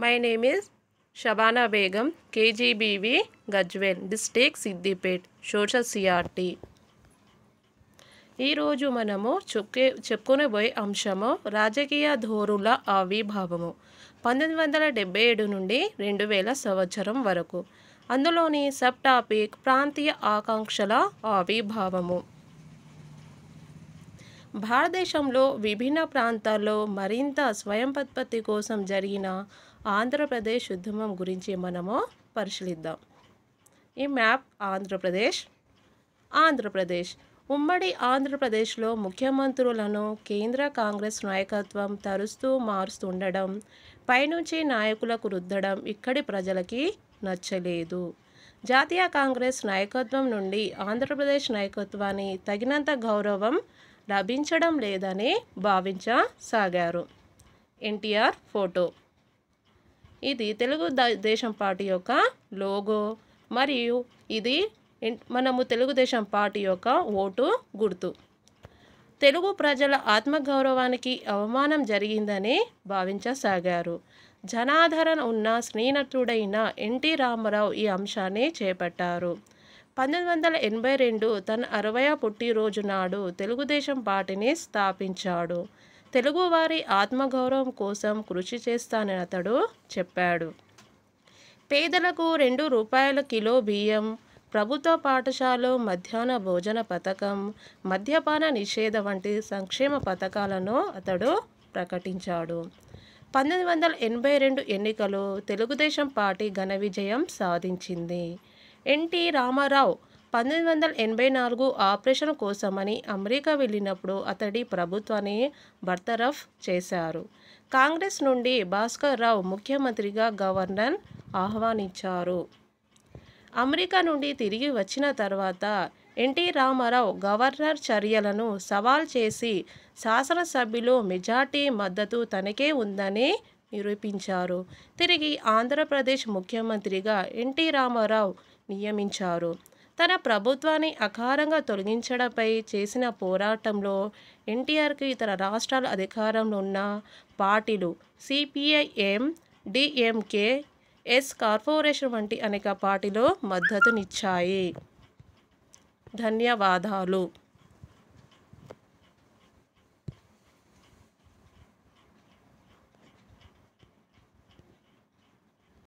my name is Shabana Begum KGBV Gajwel district Siddipet social CRT ఈరోజు మనము చెప్పుకే చెప్పుకునేబోయే అంశము రాజకీయ ధోరుల ఆవిర్భావము పంతొమ్మిది వందల డెబ్బై ఏడు నుండి రెండు వేల సంవత్సరం వరకు అందులోని సబ్ టాపిక్ ప్రాంతీయ ఆకాంక్షల ఆవిర్భావము భారతదేశంలో విభిన్న ప్రాంతాల్లో మరింత స్వయం ఉత్పత్తి కోసం జరిగిన ఆంధ్రప్రదేశ్ ఉద్యమం గురించి మనము పరిశీలిద్దాం ఈ మ్యాప్ ఆంధ్రప్రదేశ్ ఆంధ్రప్రదేశ్ ఉమ్మడి ఆంధ్రప్రదేశ్లో ముఖ్యమంత్రులను కేంద్ర కాంగ్రెస్ నాయకత్వం తరుస్తూ మారుస్తుండడం పైనుంచి నాయకులకు రుద్దడం ఇక్కడి ప్రజలకి నచ్చలేదు జాతీయ కాంగ్రెస్ నాయకత్వం నుండి ఆంధ్రప్రదేశ్ నాయకత్వాన్ని తగినంత గౌరవం లభించడం లేదని భావించసాగారు ఎన్టీఆర్ ఫోటో ఇది తెలుగు దేశం పార్టీ యొక్క లోగో మరియు ఇది మనము తెలుగుదేశం పార్టీ యొక్క ఓటు గుర్తు తెలుగు ప్రజల ఆత్మగౌరవానికి అవమానం జరిగిందని భావించసాగారు జనాధరణ ఉన్న స్నేహితుడైన ఎన్టీ రామారావు ఈ అంశాన్ని చేపట్టారు పంతొమ్మిది వందల ఎనభై రెండు తన అరవై పుట్టినరోజునాడు తెలుగుదేశం పార్టీని స్థాపించాడు తెలుగువారి ఆత్మగౌరవం కోసం కృషి చేస్తానని అతడు చెప్పాడు పేదలకు రెండు రూపాయల కిలో బియ్యం ప్రభుత్వ పాఠశాల మధ్యాహ్న భోజన పథకం మద్యపాన నిషేధ వంటి సంక్షేమ పథకాలను అతడు ప్రకటించాడు పంతొమ్మిది వందల ఎనభై రెండు ఎన్నికలు తెలుగుదేశం పార్టీ ఘన విజయం సాధించింది ఎన్టీ రామారావు పంతొమ్మిది వందల ఎనభై నాలుగు ఆపరేషన్ కోసమని అమెరికా వెళ్ళినప్పుడు అతడి ప్రభుత్వాన్ని బర్తరఫ్ చేశారు కాంగ్రెస్ నుండి భాస్కర్ రావు ముఖ్యమంత్రిగా గవర్నర్ ఆహ్వానించారు అమెరికా నుండి తిరిగి వచ్చిన తర్వాత ఎన్టీ రామారావు గవర్నర్ చర్యలను సవాల్ చేసి శాసనసభ్యులు మెజార్టీ మద్దతు తనకే ఉందని నిరూపించారు తిరిగి ఆంధ్రప్రదేశ్ ముఖ్యమంత్రిగా ఎన్టీ రామారావు నియమించారు తన ప్రభుత్వాన్ని అకారంగా తొలగించడంపై చేసిన పోరాటంలో ఎన్టీఆర్కి ఇతర రాష్ట్రాల అధికారంలో ఉన్న పార్టీలు సిపిఐఎం డిఎంకే ఎస్ కార్పొరేషన్ వంటి అనేక పార్టీలు మద్దతునిచ్చాయి ధన్యవాదాలు